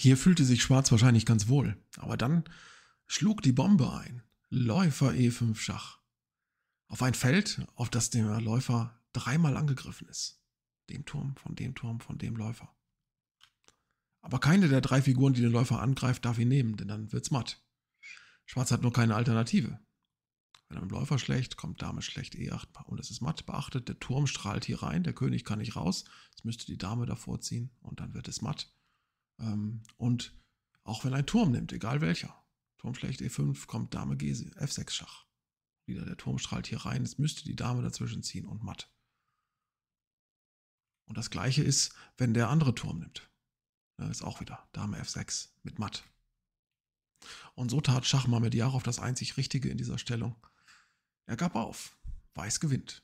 Hier fühlte sich Schwarz wahrscheinlich ganz wohl, aber dann schlug die Bombe ein. Läufer E5 Schach. Auf ein Feld, auf das der Läufer dreimal angegriffen ist. Dem Turm, von dem Turm, von dem Läufer. Aber keine der drei Figuren, die den Läufer angreift, darf ihn nehmen, denn dann wird's matt. Schwarz hat nur keine Alternative. Wenn er mit dem Läufer schlägt, kommt Dame schlecht E8 und es ist matt. Beachtet, der Turm strahlt hier rein, der König kann nicht raus. Es müsste die Dame davor ziehen und dann wird es matt. Ähm, und auch wenn ein Turm nimmt, egal welcher. Turm schlägt E5, kommt Dame G, F6 Schach. Wieder der Turm strahlt hier rein, es müsste die Dame dazwischen ziehen und matt. Und das gleiche ist, wenn der andere Turm nimmt. Da ist auch wieder Dame F6 mit matt. Und so tat Schach Mamedjarov das einzig Richtige in dieser Stellung. Er gab auf. Weiß gewinnt.